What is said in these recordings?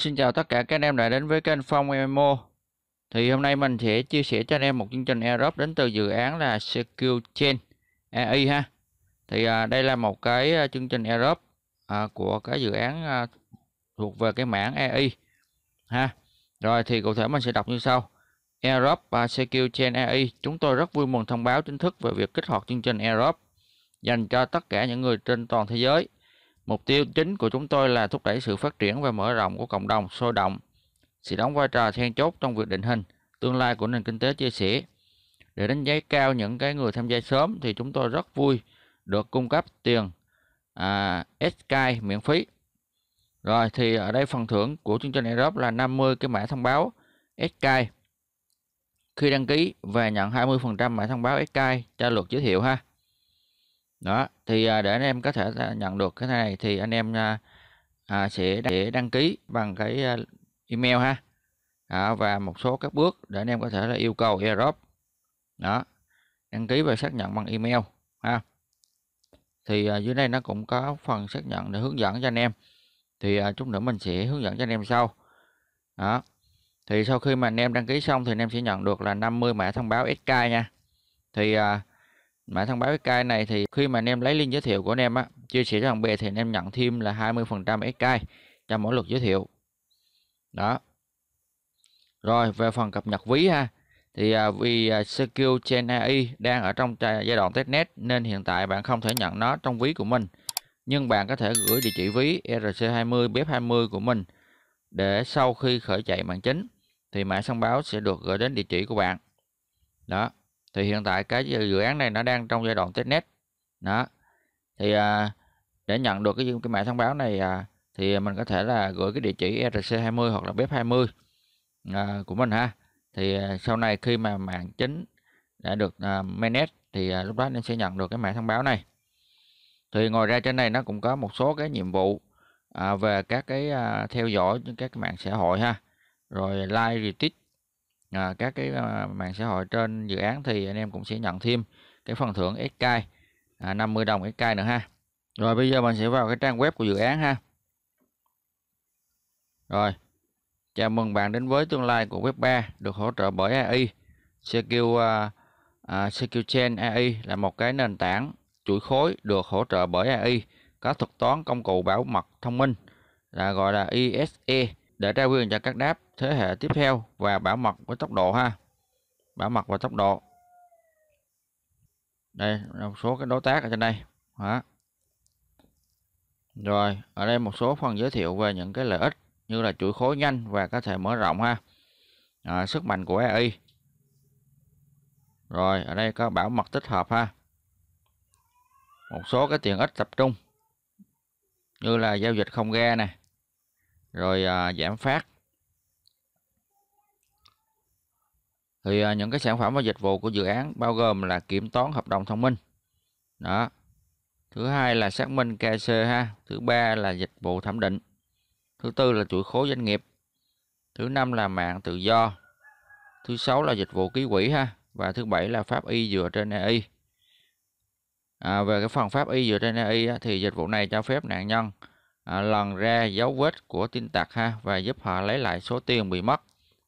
xin chào tất cả các anh em đã đến với kênh Phong MMO Thì hôm nay mình sẽ chia sẻ cho anh em một chương trình airdrop đến từ dự án là Skill Chain AI ha Thì à, đây là một cái à, chương trình airdrop à, của cái dự án à, thuộc về cái mảng AI ha Rồi thì cụ thể mình sẽ đọc như sau Airdrop và Skill Chain AI Chúng tôi rất vui mừng thông báo chính thức về việc kích hoạt chương trình airdrop dành cho tất cả những người trên toàn thế giới Mục tiêu chính của chúng tôi là thúc đẩy sự phát triển và mở rộng của cộng đồng sôi động, sẽ đóng vai trò then chốt trong việc định hình tương lai của nền kinh tế chia sẻ. Để đánh giá cao những cái người tham gia sớm thì chúng tôi rất vui được cung cấp tiền à, Sky miễn phí. Rồi thì ở đây phần thưởng của chương trình Europe là 50 cái mã thông báo Sky. Khi đăng ký và nhận 20% mã thông báo Sky cho lượt giới thiệu ha đó thì à, để anh em có thể à, nhận được cái này thì anh em à, à sẽ để đăng ký bằng cái à, email ha à, và một số các bước để anh em có thể là yêu cầu airdrop đó đăng ký và xác nhận bằng email ha thì à, dưới đây nó cũng có phần xác nhận để hướng dẫn cho anh em thì à, chút nữa mình sẽ hướng dẫn cho anh em sau đó thì sau khi mà anh em đăng ký xong thì anh em sẽ nhận được là 50 mã thông báo SK nha thì à, mã thông báo SK này thì khi mà anh em lấy link giới thiệu của anh em á chia sẻ cho bạn bè thì anh em nhận thêm là 20% SK cho mỗi lượt giới thiệu đó rồi về phần cập nhật ví ha thì à, vì à, skill chain AI đang ở trong giai đoạn testnet nên hiện tại bạn không thể nhận nó trong ví của mình nhưng bạn có thể gửi địa chỉ ví ERC20 BEP20 của mình để sau khi khởi chạy mạng chính thì mã thông báo sẽ được gửi đến địa chỉ của bạn đó thì hiện tại cái dự án này nó đang trong giai đoạn testnet đó thì à, để nhận được cái cái mã thông báo này à, thì mình có thể là gửi cái địa chỉ ERC20 hoặc là BEP 20 à, của mình ha thì à, sau này khi mà mạng chính đã được à, mainnet thì à, lúc đó nó sẽ nhận được cái mã thông báo này thì ngoài ra trên này nó cũng có một số cái nhiệm vụ à, về các cái à, theo dõi các cái mạng xã hội ha rồi like retweet à, các cái à, mạng xã hội trên dự án thì anh em cũng sẽ nhận thêm cái phần thưởng SK à, 50 đồng SK nữa ha rồi bây giờ mình sẽ vào cái trang web của dự án ha rồi chào mừng bạn đến với tương lai của web 3 được hỗ trợ bởi AI secure uh, uh, CQ Chain AI là một cái nền tảng chuỗi khối được hỗ trợ bởi AI có thuật toán công cụ bảo mật thông minh là gọi là ISE để trao quyền cho các đáp thế hệ tiếp theo và bảo mật với tốc độ ha bảo mật và tốc độ đây là một số cái đối tác ở trên đây đó. rồi ở đây một số phần giới thiệu về những cái lợi ích như là chuỗi khối nhanh và có thể mở rộng ha à, sức mạnh của AI rồi ở đây có bảo mật tích hợp ha một số cái tiện ích tập trung như là giao dịch không ga nè rồi à, giảm phát thì à, những cái sản phẩm và dịch vụ của dự án bao gồm là kiểm toán hợp đồng thông minh đó thứ hai là xác minh KC ha thứ ba là dịch vụ thẩm định thứ tư là chuỗi khối doanh nghiệp thứ năm là mạng tự do thứ sáu là dịch vụ ký quỹ ha và thứ bảy là pháp y dựa trên AI à, về cái phần pháp y dựa trên AI thì dịch vụ này cho phép nạn nhân à, lần ra dấu vết của tin tặc ha và giúp họ lấy lại số tiền bị mất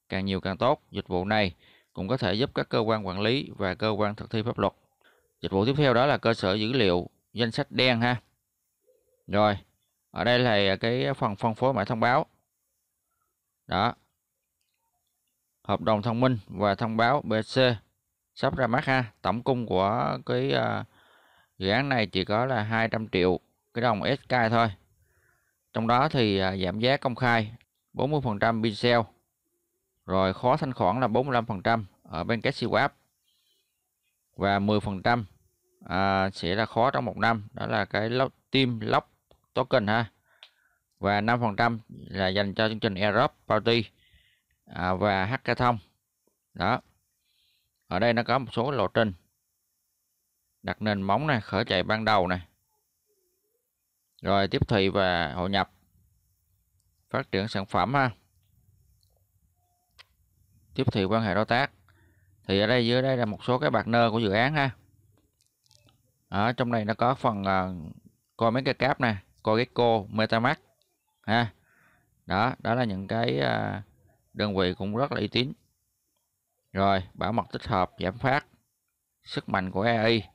càng nhiều càng tốt dịch vụ này cũng có thể giúp các cơ quan quản lý và cơ quan thực thi pháp luật. Dịch vụ tiếp theo đó là cơ sở dữ liệu danh sách đen ha. Rồi, ở đây là cái phần phân phối mã thông báo. Đó. Hợp đồng thông minh và thông báo BC sắp ra mắt ha. Tổng cung của cái uh, dự án này chỉ có là 200 triệu cái đồng SK thôi. Trong đó thì uh, giảm giá công khai 40% pin sale rồi khó thanh khoản là 45% ở bên CashSwap và 10% à, sẽ là khó trong một năm đó là cái lock, team lock token ha và 5% là dành cho chương trình Europe Party à, và Hackathon đó ở đây nó có một số lộ trình đặt nền móng này khởi chạy ban đầu này rồi tiếp thị và hội nhập phát triển sản phẩm ha tiếp thị quan hệ đối tác thì ở đây dưới đây là một số cái partner của dự án ha ở trong này nó có phần uh, coi mấy cái cáp nè coi cái cô metamax ha đó đó là những cái uh, đơn vị cũng rất là uy tín rồi bảo mật tích hợp giảm phát sức mạnh của AI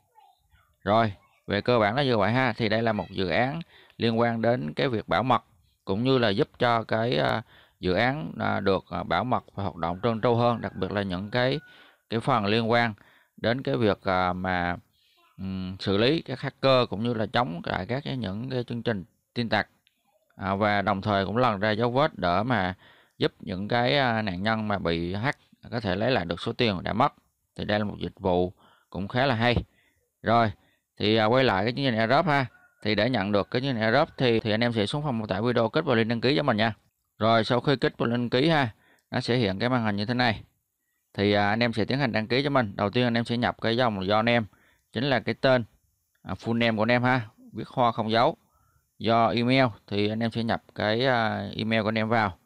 rồi về cơ bản nó như vậy ha thì đây là một dự án liên quan đến cái việc bảo mật cũng như là giúp cho cái uh, dự án à, được à, bảo mật và hoạt động trơn tru hơn đặc biệt là những cái cái phần liên quan đến cái việc à, mà um, xử lý các hacker cũng như là chống lại các cái những cái chương trình tin tặc à, và đồng thời cũng lần ra dấu vết để mà giúp những cái nạn nhân mà bị hack có thể lấy lại được số tiền đã mất thì đây là một dịch vụ cũng khá là hay rồi thì à, quay lại cái chương trình Europe ha thì để nhận được cái chương trình Europe thì thì anh em sẽ xuống phần mô tả video kết vào link đăng ký cho mình nha rồi sau khi kích vào đăng ký ha nó sẽ hiện cái màn hình như thế này thì à, anh em sẽ tiến hành đăng ký cho mình đầu tiên anh em sẽ nhập cái dòng do anh em chính là cái tên à, full name của anh em ha viết hoa không dấu do email thì anh em sẽ nhập cái à, email của anh em vào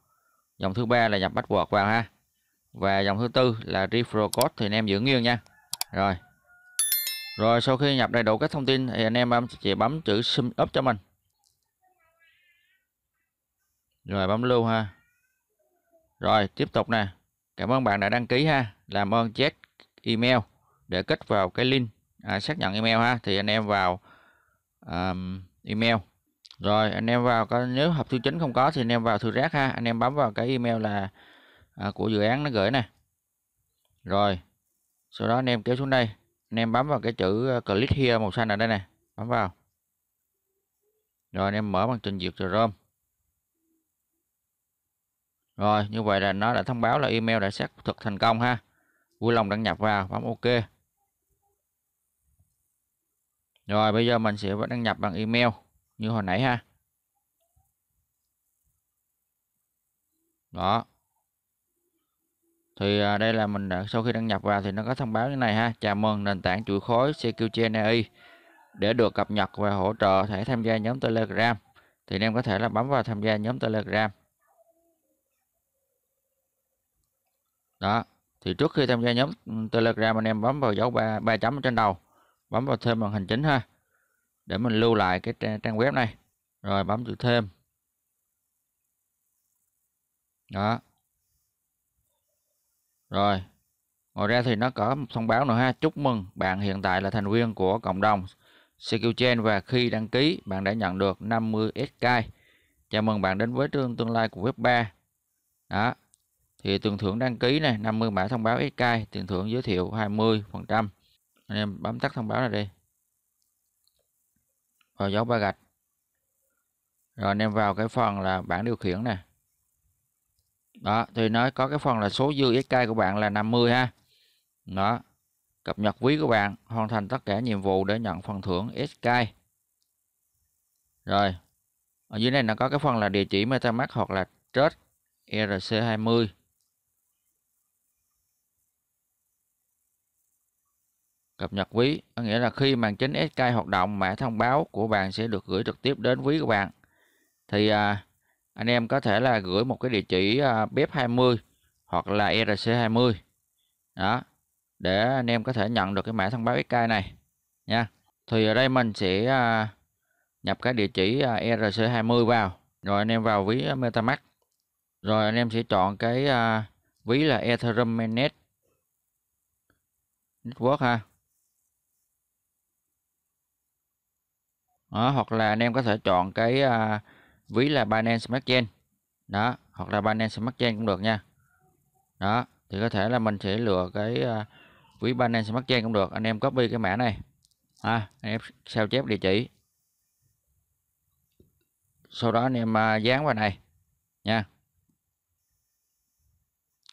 dòng thứ ba là nhập password vào ha và dòng thứ tư là referral code thì anh em giữ nguyên nha rồi rồi sau khi nhập đầy đủ các thông tin thì anh em chỉ bấm chữ sum up cho mình rồi bấm lưu ha rồi tiếp tục nè cảm ơn bạn đã đăng ký ha làm ơn check email để kết vào cái link à, xác nhận email ha thì anh em vào um, email rồi anh em vào có nếu hộp thư chính không có thì anh em vào thư rác ha anh em bấm vào cái email là à, của dự án nó gửi nè rồi sau đó anh em kéo xuống đây anh em bấm vào cái chữ ờ, click here màu xanh ở đây nè bấm vào rồi anh em mở bằng trình duyệt chrome rồi, như vậy là nó đã thông báo là email đã xác thực thành công ha. Vui lòng đăng nhập vào, bấm OK. Rồi, bây giờ mình sẽ đăng nhập bằng email như hồi nãy ha. Đó. Thì à, đây là mình đã, sau khi đăng nhập vào thì nó có thông báo như này ha. Chào mừng nền tảng chuỗi khối CQGN AI để được cập nhật và hỗ trợ thể tham gia nhóm Telegram. Thì anh em có thể là bấm vào tham gia nhóm Telegram đó thì trước khi tham gia nhóm ừ, telegram anh em bấm vào dấu ba ba chấm trên đầu bấm vào thêm màn hình chính ha để mình lưu lại cái trang, trang web này rồi bấm chữ thêm đó rồi ngoài ra thì nó có một thông báo nữa ha chúc mừng bạn hiện tại là thành viên của cộng đồng CQ Chain và khi đăng ký bạn đã nhận được 50 SK chào mừng bạn đến với trường tương lai của web 3 đó thì tiền thưởng đăng ký này 50 mã thông báo SK tiền thưởng giới thiệu 20 phần trăm anh em bấm tắt thông báo này đi vào dấu ba gạch rồi anh em vào cái phần là bảng điều khiển nè đó thì nó có cái phần là số dư SK của bạn là 50 ha đó cập nhật ví của bạn hoàn thành tất cả nhiệm vụ để nhận phần thưởng SK rồi ở dưới này nó có cái phần là địa chỉ MetaMask hoặc là trade ERC20 Cập nhật ví có nghĩa là khi màn chính SK hoạt động mã thông báo của bạn sẽ được gửi trực tiếp đến ví của bạn. Thì à, anh em có thể là gửi một cái địa chỉ à, BEP20 hoặc là ERC20. Đó. Để anh em có thể nhận được cái mã thông báo SK này nha. Thì ở đây mình sẽ à, nhập cái địa chỉ à, ERC20 vào, rồi anh em vào ví MetaMask. Rồi anh em sẽ chọn cái à, ví là Ethereum mainnet network ha đó, hoặc là anh em có thể chọn cái à, ví là Binance Smart Chain đó hoặc là Binance Smart Chain cũng được nha đó thì có thể là mình sẽ lựa cái à, ví Binance Smart Chain cũng được anh em copy cái mã này à, anh em sao chép địa chỉ sau đó anh em à, dán vào này nha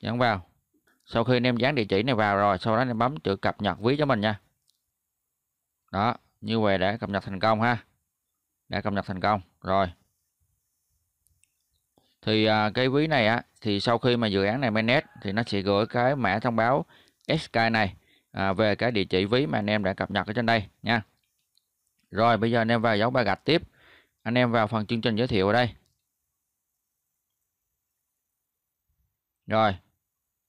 dán vào sau khi anh em dán địa chỉ này vào rồi sau đó anh em bấm chữ cập nhật ví cho mình nha đó như vậy đã cập nhật thành công ha đã cập nhật thành công rồi thì à, cái ví này á thì sau khi mà dự án này mainnet thì nó sẽ gửi cái mã thông báo SK này à, về cái địa chỉ ví mà anh em đã cập nhật ở trên đây nha rồi bây giờ anh em vào dấu ba gạch tiếp anh em vào phần chương trình giới thiệu ở đây rồi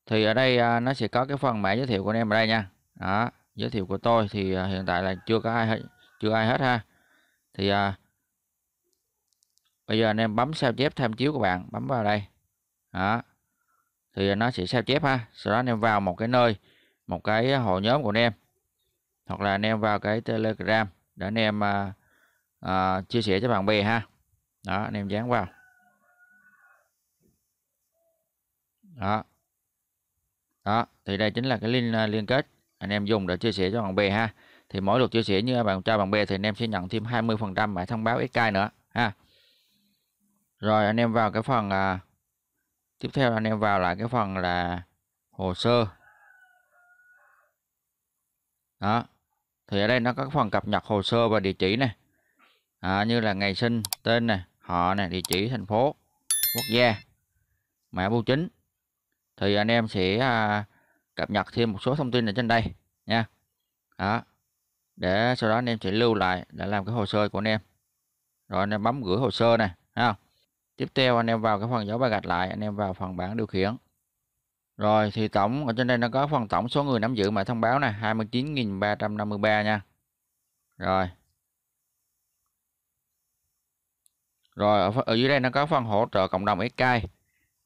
thì ở đây à, nó sẽ có cái phần mã giới thiệu của anh em ở đây nha đó giới thiệu của tôi thì à, hiện tại là chưa có ai hết, chưa ai hết ha thì à, bây giờ anh em bấm sao chép tham chiếu của bạn bấm vào đây đó thì nó sẽ sao chép ha sau đó anh em vào một cái nơi một cái hội nhóm của anh em hoặc là anh em vào cái telegram để anh em à, à, chia sẻ cho bạn bè ha đó anh em dán vào đó đó thì đây chính là cái link à, liên kết anh em dùng để chia sẻ cho bạn bè ha thì mỗi lượt chia sẻ như bạn cho bạn bè thì anh em sẽ nhận thêm 20 phần trăm mã thông báo SK nữa ha rồi anh em vào cái phần à, tiếp theo anh em vào lại cái phần là hồ sơ đó thì ở đây nó có phần cập nhật hồ sơ và địa chỉ này à, như là ngày sinh tên này họ này địa chỉ thành phố quốc gia mã bưu chính thì anh em sẽ à, cập nhật thêm một số thông tin ở trên đây nha đó để sau đó anh em sẽ lưu lại để làm cái hồ sơ của anh em rồi anh em bấm gửi hồ sơ này ha tiếp theo anh em vào cái phần dấu ba gạch lại anh em vào phần bảng điều khiển rồi thì tổng ở trên đây nó có phần tổng số người nắm giữ mã thông báo này 29.353 nha rồi rồi ở, ở dưới đây nó có phần hỗ trợ cộng đồng SK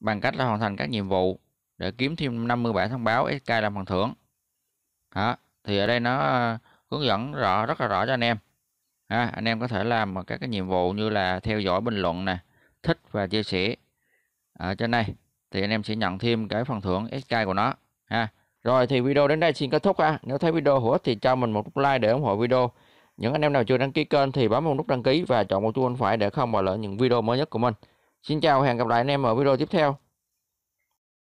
bằng cách là hoàn thành các nhiệm vụ để kiếm thêm 50 bản thông báo SK làm phần thưởng đó thì ở đây nó ờ, hướng dẫn rõ rất là rõ cho anh em ha, anh em có thể làm các cái nhiệm vụ như là theo dõi bình luận nè thích và chia sẻ ở trên đây thì anh em sẽ nhận thêm cái phần thưởng SK của nó ha rồi thì video đến đây xin kết thúc ha nếu thấy video hữu ích thì cho mình một nút like để ủng hộ video những anh em nào chưa đăng ký kênh thì bấm một nút đăng ký và chọn một chuông phải để không bỏ lỡ những video mới nhất của mình xin chào hẹn gặp lại anh em ở video tiếp theo